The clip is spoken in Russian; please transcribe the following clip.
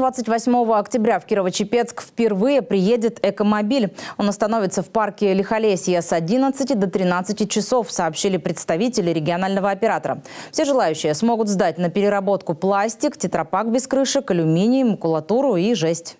28 октября в Кирово-Чепецк впервые приедет «Экомобиль». Он остановится в парке Лихолесье с 11 до 13 часов, сообщили представители регионального оператора. Все желающие смогут сдать на переработку пластик, тетрапак без крышек, алюминий, макулатуру и жесть.